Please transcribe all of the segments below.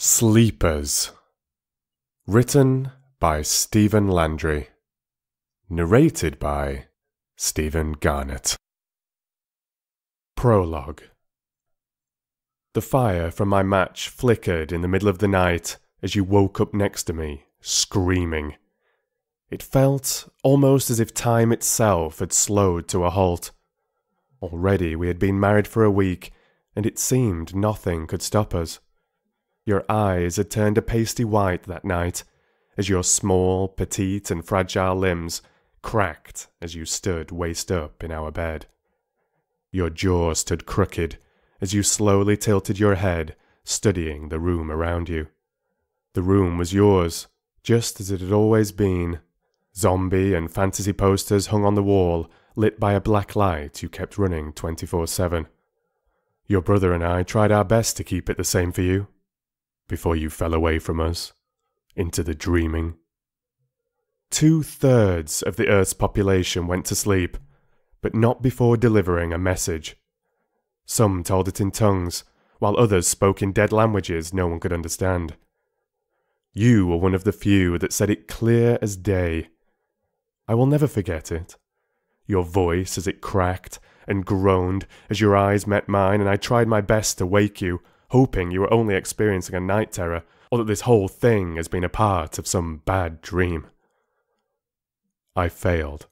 Sleepers. Written by Stephen Landry. Narrated by Stephen Garnett. Prologue. The fire from my match flickered in the middle of the night as you woke up next to me, screaming. It felt almost as if time itself had slowed to a halt. Already we had been married for a week, and it seemed nothing could stop us. Your eyes had turned a pasty white that night, as your small, petite, and fragile limbs cracked as you stood waist up in our bed. Your jaw stood crooked as you slowly tilted your head, studying the room around you. The room was yours, just as it had always been. Zombie and fantasy posters hung on the wall, lit by a black light you kept running 24 7. Your brother and I tried our best to keep it the same for you, before you fell away from us, into the dreaming. Two thirds of the Earth's population went to sleep, but not before delivering a message. Some told it in tongues, while others spoke in dead languages no one could understand. You were one of the few that said it clear as day. I will never forget it. Your voice as it cracked and groaned as your eyes met mine, and I tried my best to wake you, hoping you were only experiencing a night terror, or that this whole thing has been a part of some bad dream. I failed,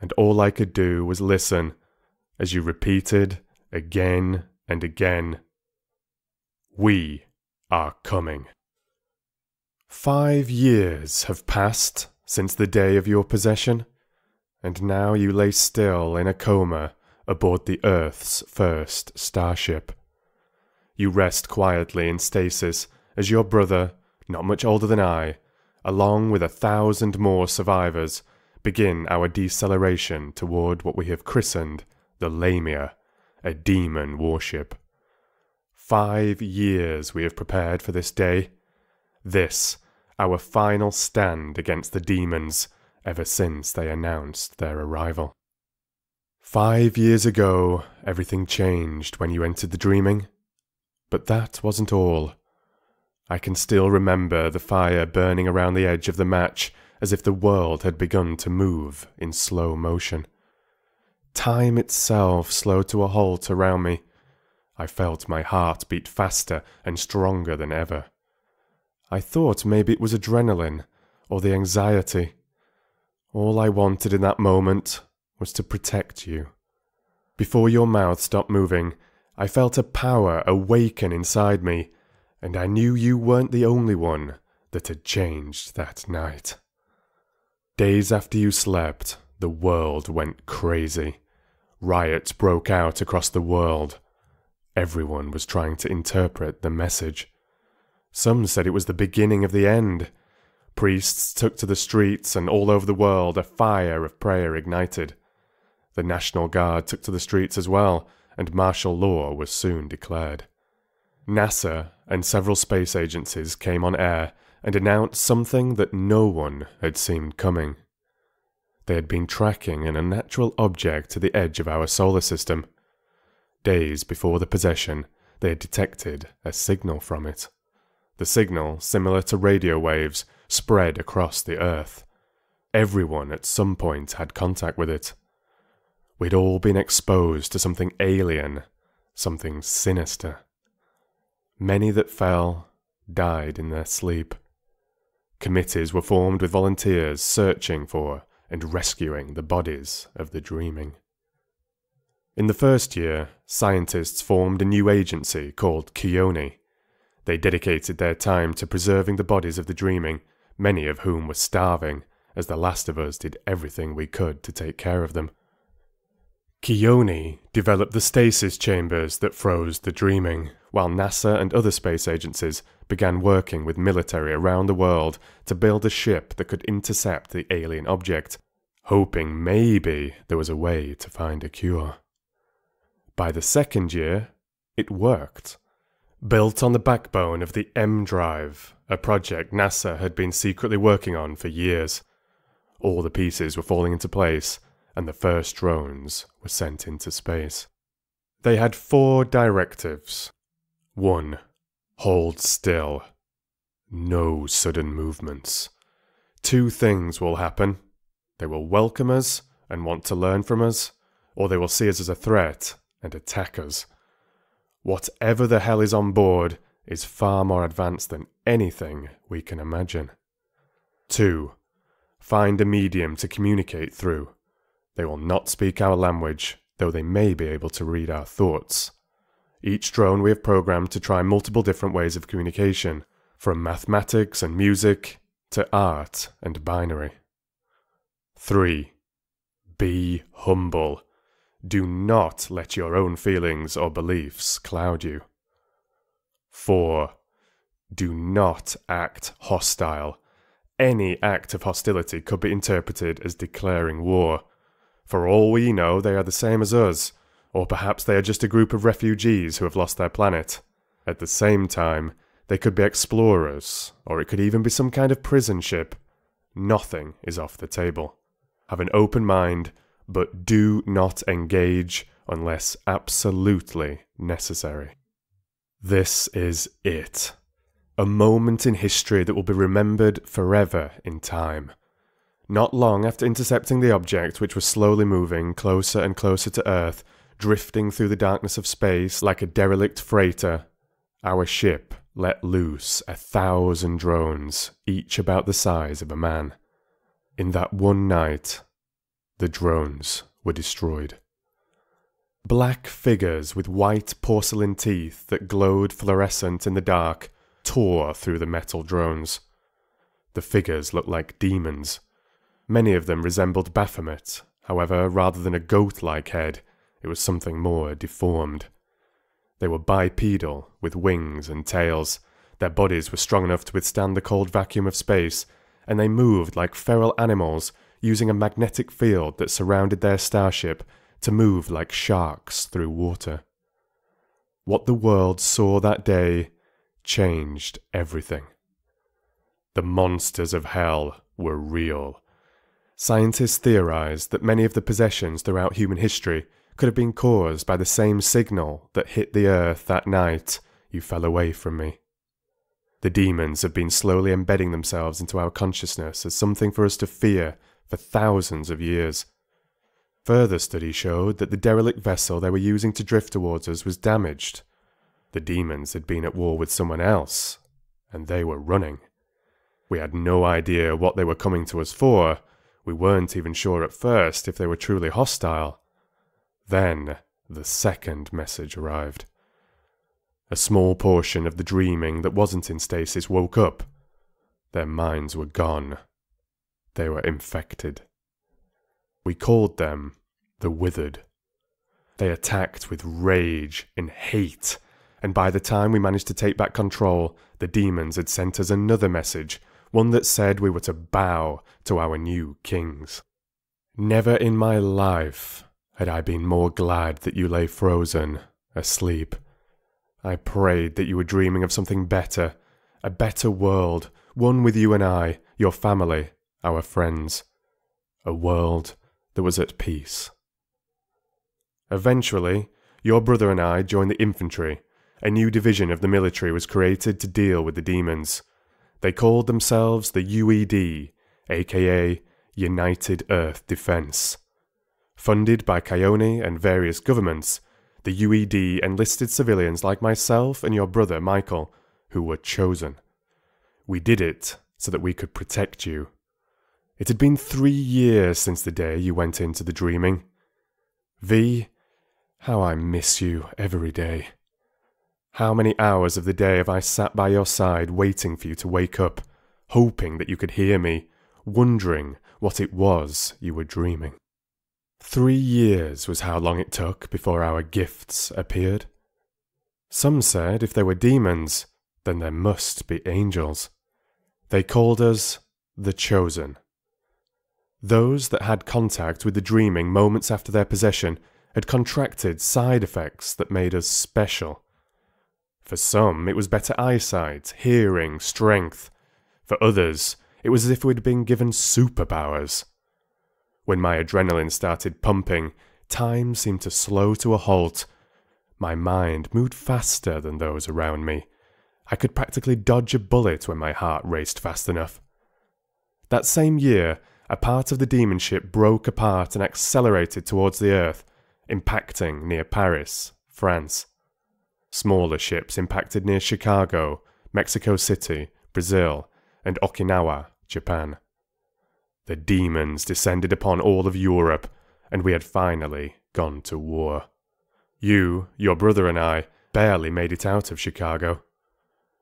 and all I could do was listen as you repeated again and again We are coming. Five years have passed since the day of your possession, and now you lay still in a coma aboard the Earth's first starship. You rest quietly in stasis as your brother, not much older than I, along with a thousand more survivors, begin our deceleration toward what we have christened the Lamia, a demon warship. Five years we have prepared for this day. This, our final stand against the demons, ever since they announced their arrival. Five years ago, everything changed when you entered the dreaming. But that wasn't all. I can still remember the fire burning around the edge of the match as if the world had begun to move in slow motion. Time itself slowed to a halt around me. I felt my heart beat faster and stronger than ever. I thought maybe it was adrenaline or the anxiety. All I wanted in that moment was to protect you. Before your mouth stopped moving, I felt a power awaken inside me, and I knew you weren't the only one that had changed that night. Days after you slept, the world went crazy. Riots broke out across the world. Everyone was trying to interpret the message. Some said it was the beginning of the end. Priests took to the streets, and all over the world a fire of prayer ignited. The National Guard took to the streets as well, and martial law was soon declared. NASA and several space agencies came on air and announced something that no one had seen coming. They had been tracking an unnatural object to the edge of our solar system. Days before the possession, they had detected a signal from it. The signal, similar to radio waves, spread across the Earth. Everyone at some point had contact with it. We'd all been exposed to something alien, something sinister. Many that fell died in their sleep. Committees were formed with volunteers searching for and rescuing the bodies of the dreaming. In the first year, scientists formed a new agency called Kioni. They dedicated their time to preserving the bodies of the dreaming, many of whom were starving, as The Last of Us did everything we could to take care of them. Kioni developed the stasis chambers that froze the dreaming, while NASA and other space agencies began working with military around the world to build a ship that could intercept the alien object, hoping maybe there was a way to find a cure. By the second year, it worked. Built on the backbone of the M Drive, a project NASA had been secretly working on for years. All the pieces were falling into place and the first drones were sent into space. They had four directives. 1. Hold still. No sudden movements. Two things will happen. They will welcome us and want to learn from us, or they will see us as a threat and attack us. Whatever the hell is on board is far more advanced than anything we can imagine. 2. Find a medium to communicate through. They will not speak our language, though they may be able to read our thoughts. Each drone we have programmed to try multiple different ways of communication, from mathematics and music to art and binary. 3. Be humble. Do not let your own feelings or beliefs cloud you. 4. Do not act hostile. Any act of hostility could be interpreted as declaring war, for all we know, they are the same as us, or perhaps they are just a group of refugees who have lost their planet. At the same time, they could be explorers, or it could even be some kind of prison ship. Nothing is off the table. Have an open mind, but do not engage unless absolutely necessary. This is it. A moment in history that will be remembered forever in time. Not long after intercepting the object, which was slowly moving closer and closer to Earth, drifting through the darkness of space like a derelict freighter, our ship let loose a thousand drones, each about the size of a man. In that one night, the drones were destroyed. Black figures with white porcelain teeth that glowed fluorescent in the dark tore through the metal drones. The figures looked like demons, Many of them resembled Baphomet, however, rather than a goat like head, it was something more deformed. They were bipedal, with wings and tails. Their bodies were strong enough to withstand the cold vacuum of space, and they moved like feral animals, using a magnetic field that surrounded their starship to move like sharks through water. What the world saw that day changed everything. The monsters of hell were real Scientists theorize that many of the possessions throughout human history could have been caused by the same signal that hit the earth that night you fell away from me. The demons have been slowly embedding themselves into our consciousness as something for us to fear for thousands of years. Further study showed that the derelict vessel they were using to drift towards us was damaged. The demons had been at war with someone else, and they were running. We had no idea what they were coming to us for, we weren't even sure at first if they were truly hostile. Then the second message arrived. A small portion of the dreaming that wasn't in stasis woke up. Their minds were gone. They were infected. We called them the Withered. They attacked with rage and hate, and by the time we managed to take back control, the demons had sent us another message one that said we were to bow to our new kings. Never in my life had I been more glad that you lay frozen, asleep. I prayed that you were dreaming of something better, a better world, one with you and I, your family, our friends. A world that was at peace. Eventually, your brother and I joined the infantry. A new division of the military was created to deal with the demons. They called themselves the UED, aka United Earth Defense. Funded by Cayone and various governments, the UED enlisted civilians like myself and your brother Michael, who were chosen. We did it so that we could protect you. It had been three years since the day you went into the dreaming. V, how I miss you every day. How many hours of the day have I sat by your side waiting for you to wake up, hoping that you could hear me, wondering what it was you were dreaming? Three years was how long it took before our gifts appeared. Some said if they were demons, then there must be angels. They called us the Chosen. Those that had contact with the dreaming moments after their possession had contracted side effects that made us special for some, it was better eyesight, hearing, strength. For others, it was as if we'd been given superpowers. When my adrenaline started pumping, time seemed to slow to a halt. My mind moved faster than those around me. I could practically dodge a bullet when my heart raced fast enough. That same year, a part of the demon ship broke apart and accelerated towards the Earth, impacting near Paris, France. Smaller ships impacted near Chicago, Mexico City, Brazil, and Okinawa, Japan. The demons descended upon all of Europe, and we had finally gone to war. You, your brother, and I barely made it out of Chicago.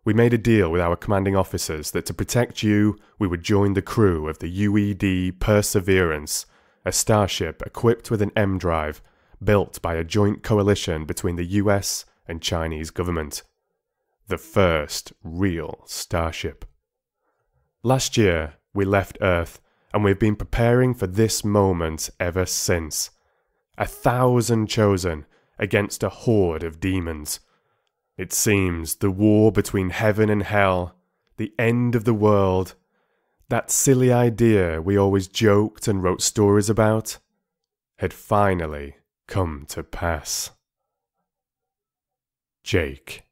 We made a deal with our commanding officers that to protect you, we would join the crew of the UED Perseverance, a starship equipped with an M drive built by a joint coalition between the US, and Chinese government. The first real starship. Last year, we left Earth, and we've been preparing for this moment ever since. A thousand chosen against a horde of demons. It seems the war between heaven and hell, the end of the world, that silly idea we always joked and wrote stories about, had finally come to pass. Jake.